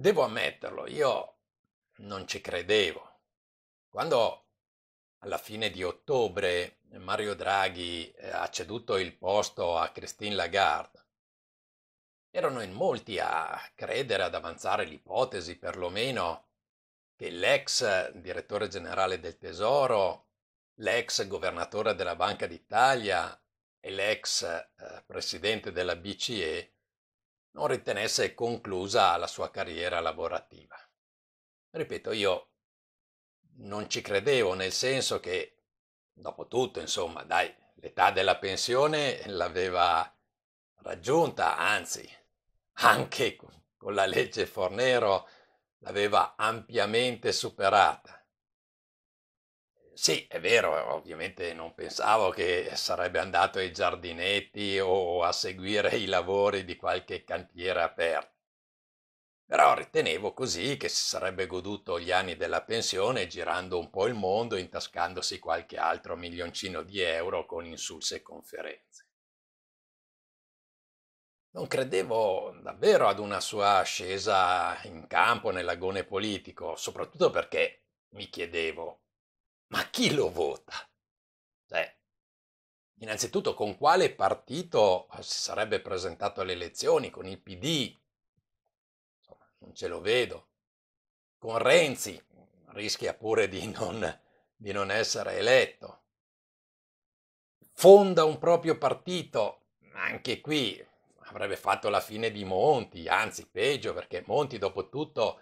Devo ammetterlo, io non ci credevo. Quando alla fine di ottobre Mario Draghi eh, ha ceduto il posto a Christine Lagarde, erano in molti a credere ad avanzare l'ipotesi, perlomeno, che l'ex direttore generale del Tesoro, l'ex governatore della Banca d'Italia e l'ex eh, presidente della BCE non ritenesse conclusa la sua carriera lavorativa. Ripeto, io non ci credevo, nel senso che, dopo tutto, insomma, dai, l'età della pensione l'aveva raggiunta, anzi, anche con la legge Fornero l'aveva ampiamente superata. Sì, è vero, eh, ovviamente non pensavo che sarebbe andato ai giardinetti o a seguire i lavori di qualche cantiere aperto. Però ritenevo così che si sarebbe goduto gli anni della pensione girando un po' il mondo intascandosi qualche altro milioncino di euro con insulse e conferenze. Non credevo davvero ad una sua ascesa in campo nell'agone politico, soprattutto perché mi chiedevo ma chi lo vota? Cioè, innanzitutto con quale partito eh, si sarebbe presentato alle elezioni? Con il PD? Insomma, non ce lo vedo. Con Renzi rischia pure di non, di non essere eletto. Fonda un proprio partito, anche qui avrebbe fatto la fine di Monti, anzi peggio perché Monti dopo tutto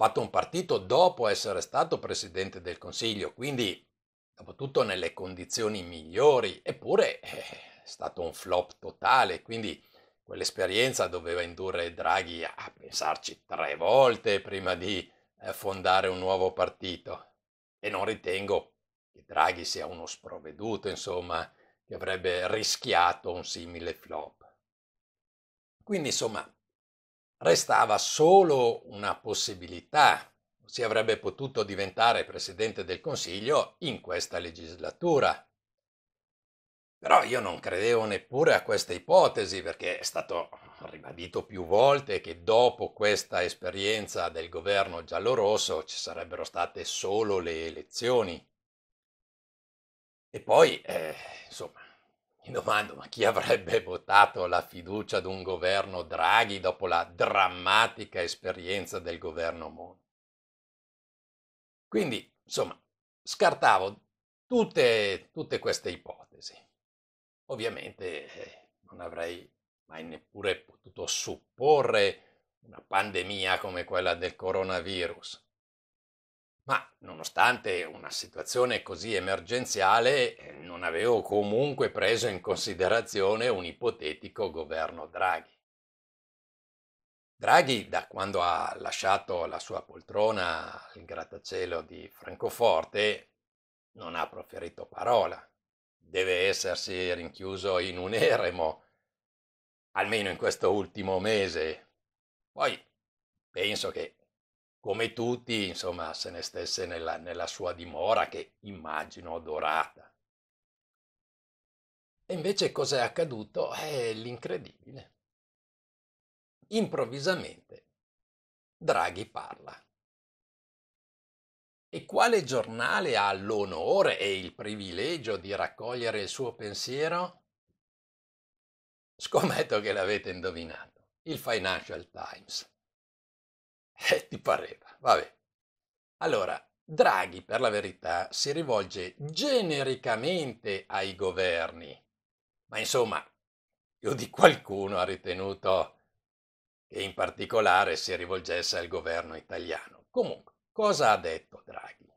fatto un partito dopo essere stato Presidente del Consiglio, quindi dopo tutto nelle condizioni migliori, eppure eh, è stato un flop totale, quindi quell'esperienza doveva indurre Draghi a pensarci tre volte prima di eh, fondare un nuovo partito. E non ritengo che Draghi sia uno sprovveduto, insomma, che avrebbe rischiato un simile flop. Quindi, insomma, Restava solo una possibilità, si avrebbe potuto diventare Presidente del Consiglio in questa legislatura. Però io non credevo neppure a questa ipotesi perché è stato ribadito più volte che dopo questa esperienza del governo giallorosso ci sarebbero state solo le elezioni. E poi, eh, insomma, mi domando, ma chi avrebbe votato la fiducia ad un governo Draghi dopo la drammatica esperienza del governo Monti? Quindi, insomma, scartavo tutte, tutte queste ipotesi. Ovviamente eh, non avrei mai neppure potuto supporre una pandemia come quella del coronavirus ma nonostante una situazione così emergenziale eh, non avevo comunque preso in considerazione un ipotetico governo Draghi. Draghi, da quando ha lasciato la sua poltrona al grattacielo di Francoforte, non ha proferito parola. Deve essersi rinchiuso in un eremo, almeno in questo ultimo mese. Poi penso che come tutti, insomma, se ne stesse nella, nella sua dimora, che immagino adorata. E invece cos'è accaduto? È l'incredibile. Improvvisamente Draghi parla. E quale giornale ha l'onore e il privilegio di raccogliere il suo pensiero? Scommetto che l'avete indovinato, il Financial Times. Eh, ti pareva, vabbè. Allora, Draghi, per la verità, si rivolge genericamente ai governi, ma insomma, più di qualcuno ha ritenuto che in particolare si rivolgesse al governo italiano. Comunque, cosa ha detto Draghi?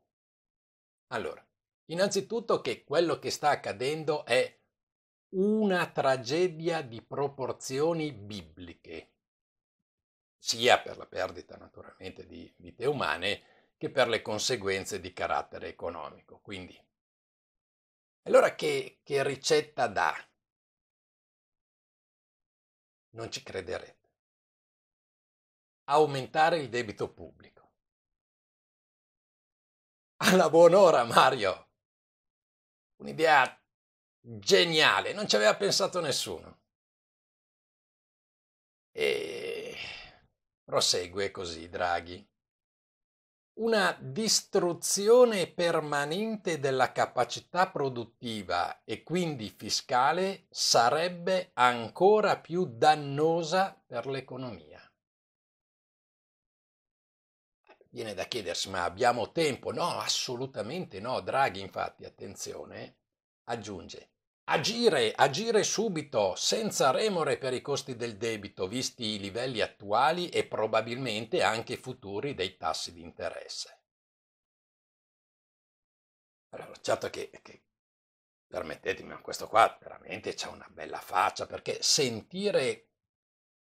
Allora, innanzitutto che quello che sta accadendo è una tragedia di proporzioni bibliche sia per la perdita naturalmente di vite umane che per le conseguenze di carattere economico. Quindi, allora che, che ricetta dà? Non ci crederete. Aumentare il debito pubblico. Alla buon'ora, Mario! Un'idea geniale, non ci aveva pensato nessuno. E Prosegue così Draghi. Una distruzione permanente della capacità produttiva e quindi fiscale sarebbe ancora più dannosa per l'economia. Viene da chiedersi, ma abbiamo tempo? No, assolutamente no. Draghi, infatti, attenzione, aggiunge, Agire, agire subito, senza remore per i costi del debito, visti i livelli attuali e probabilmente anche futuri dei tassi di interesse. Allora, certo che, che permettetemi, ma questo qua veramente c'ha una bella faccia, perché sentire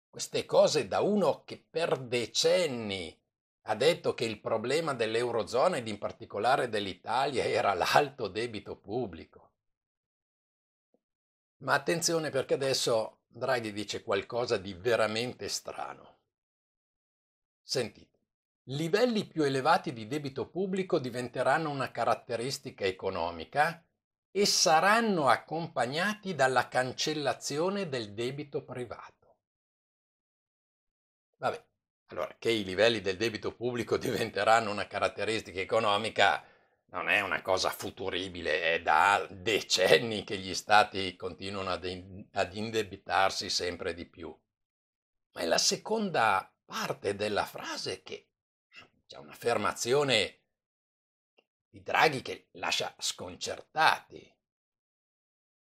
queste cose da uno che per decenni ha detto che il problema dell'Eurozona ed in particolare dell'Italia era l'alto debito pubblico ma attenzione perché adesso Draghi dice qualcosa di veramente strano. Sentite, livelli più elevati di debito pubblico diventeranno una caratteristica economica e saranno accompagnati dalla cancellazione del debito privato. Vabbè, allora che i livelli del debito pubblico diventeranno una caratteristica economica non è una cosa futuribile, è da decenni che gli stati continuano ad, in, ad indebitarsi sempre di più. Ma è la seconda parte della frase che c'è un'affermazione di Draghi che lascia sconcertati.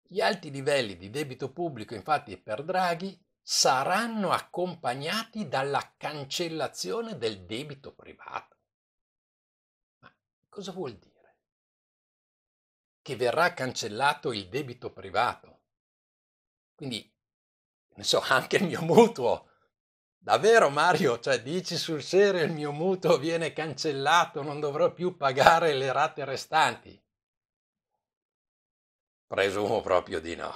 Gli alti livelli di debito pubblico, infatti, per Draghi saranno accompagnati dalla cancellazione del debito privato. Ma cosa vuol dire? che verrà cancellato il debito privato. Quindi, ne so, anche il mio mutuo. Davvero Mario, cioè dici sul serio il mio mutuo viene cancellato, non dovrò più pagare le rate restanti? Presumo proprio di no.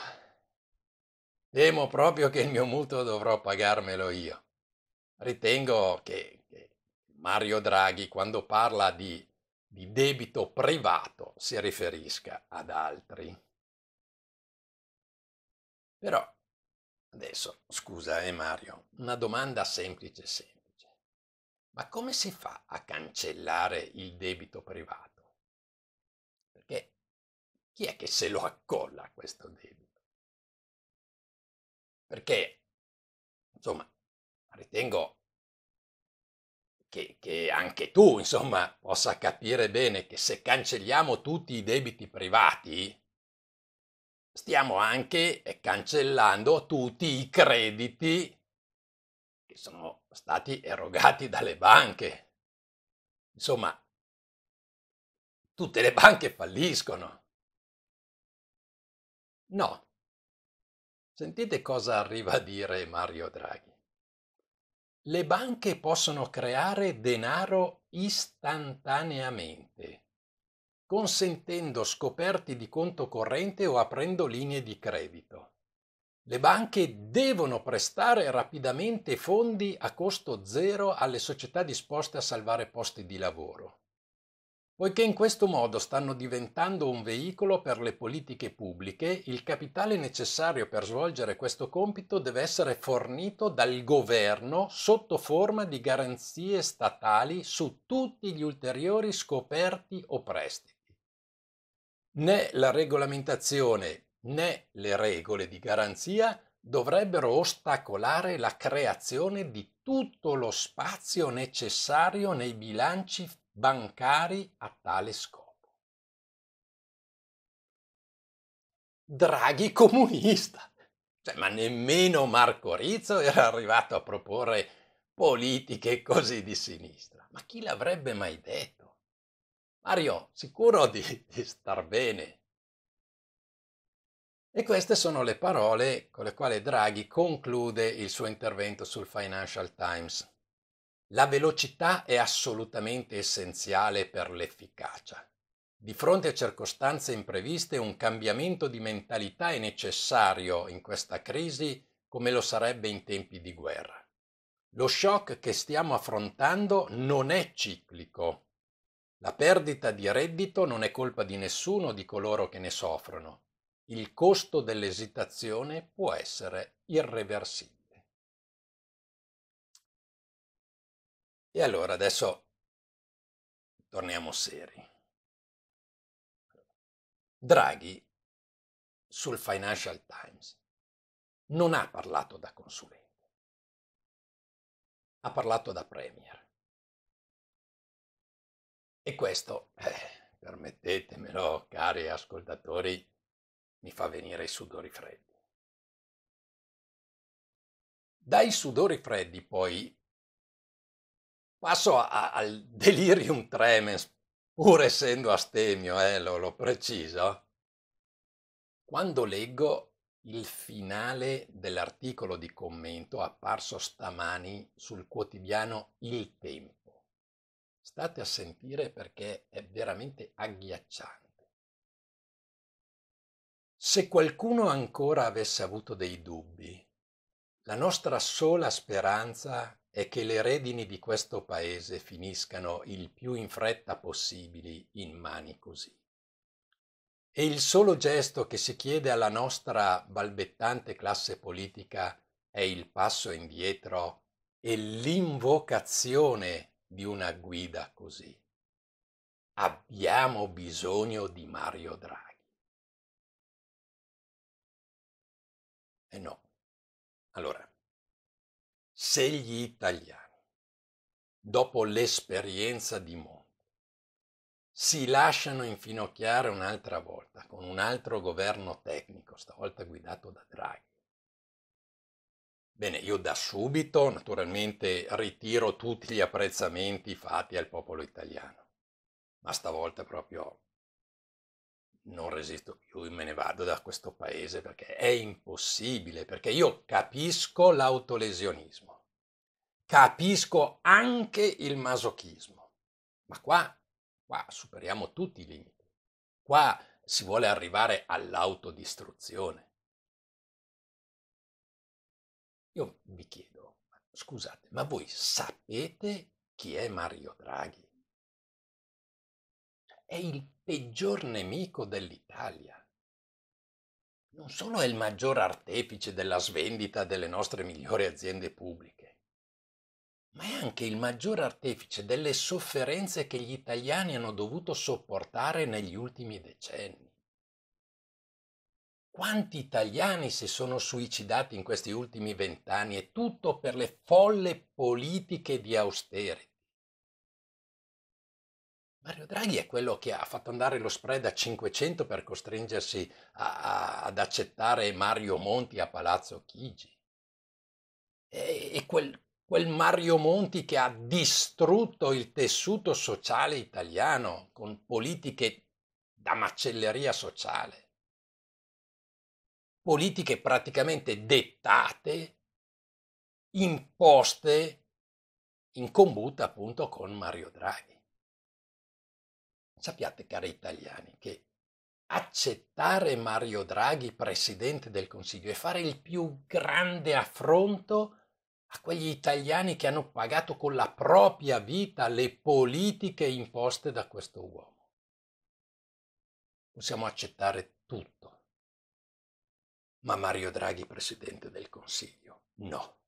Temo proprio che il mio mutuo dovrò pagarmelo io. Ritengo che Mario Draghi, quando parla di di debito privato si riferisca ad altri. Però, adesso, scusa eh Mario, una domanda semplice semplice. Ma come si fa a cancellare il debito privato? Perché chi è che se lo accolla questo debito? Perché, insomma, ritengo che, che anche tu, insomma, possa capire bene che se cancelliamo tutti i debiti privati, stiamo anche eh, cancellando tutti i crediti che sono stati erogati dalle banche. Insomma, tutte le banche falliscono. No. Sentite cosa arriva a dire Mario Draghi. Le banche possono creare denaro istantaneamente, consentendo scoperti di conto corrente o aprendo linee di credito. Le banche devono prestare rapidamente fondi a costo zero alle società disposte a salvare posti di lavoro. Poiché in questo modo stanno diventando un veicolo per le politiche pubbliche, il capitale necessario per svolgere questo compito deve essere fornito dal governo sotto forma di garanzie statali su tutti gli ulteriori scoperti o prestiti. Né la regolamentazione né le regole di garanzia dovrebbero ostacolare la creazione di tutto lo spazio necessario nei bilanci bancari a tale scopo. Draghi comunista. Cioè, ma nemmeno Marco Rizzo era arrivato a proporre politiche così di sinistra. Ma chi l'avrebbe mai detto? Mario, sicuro di, di star bene. E queste sono le parole con le quali Draghi conclude il suo intervento sul Financial Times. La velocità è assolutamente essenziale per l'efficacia. Di fronte a circostanze impreviste un cambiamento di mentalità è necessario in questa crisi come lo sarebbe in tempi di guerra. Lo shock che stiamo affrontando non è ciclico. La perdita di reddito non è colpa di nessuno di coloro che ne soffrono. Il costo dell'esitazione può essere irreversibile. E allora adesso torniamo seri. Draghi sul Financial Times non ha parlato da consulente, ha parlato da premier. E questo, eh, permettetemelo, cari ascoltatori, mi fa venire i sudori freddi. Dai sudori freddi poi Passo a, al delirium tremens, pur essendo astemio, eh, lo, lo preciso. Quando leggo il finale dell'articolo di commento apparso stamani sul quotidiano Il Tempo, state a sentire perché è veramente agghiacciante. Se qualcuno ancora avesse avuto dei dubbi, la nostra sola speranza è che le redini di questo paese finiscano il più in fretta possibili in mani così. E il solo gesto che si chiede alla nostra balbettante classe politica è il passo indietro e l'invocazione di una guida così. Abbiamo bisogno di Mario Draghi. E no. Allora, se gli italiani, dopo l'esperienza di Monte, si lasciano infinocchiare un'altra volta con un altro governo tecnico, stavolta guidato da Draghi. Bene, io da subito naturalmente ritiro tutti gli apprezzamenti fatti al popolo italiano, ma stavolta proprio non resisto più e me ne vado da questo paese perché è impossibile, perché io capisco l'autolesionismo, capisco anche il masochismo, ma qua, qua superiamo tutti i limiti, qua si vuole arrivare all'autodistruzione. Io vi chiedo, scusate, ma voi sapete chi è Mario Draghi? è il peggior nemico dell'Italia. Non solo è il maggior artefice della svendita delle nostre migliori aziende pubbliche, ma è anche il maggior artefice delle sofferenze che gli italiani hanno dovuto sopportare negli ultimi decenni. Quanti italiani si sono suicidati in questi ultimi vent'anni e tutto per le folle politiche di austerity? Mario Draghi è quello che ha fatto andare lo spread a 500 per costringersi a, a, ad accettare Mario Monti a Palazzo Chigi. E, e quel, quel Mario Monti che ha distrutto il tessuto sociale italiano con politiche da macelleria sociale, politiche praticamente dettate, imposte in combutta appunto con Mario Draghi. Sappiate, cari italiani, che accettare Mario Draghi presidente del Consiglio è fare il più grande affronto a quegli italiani che hanno pagato con la propria vita le politiche imposte da questo uomo. Possiamo accettare tutto, ma Mario Draghi presidente del Consiglio no.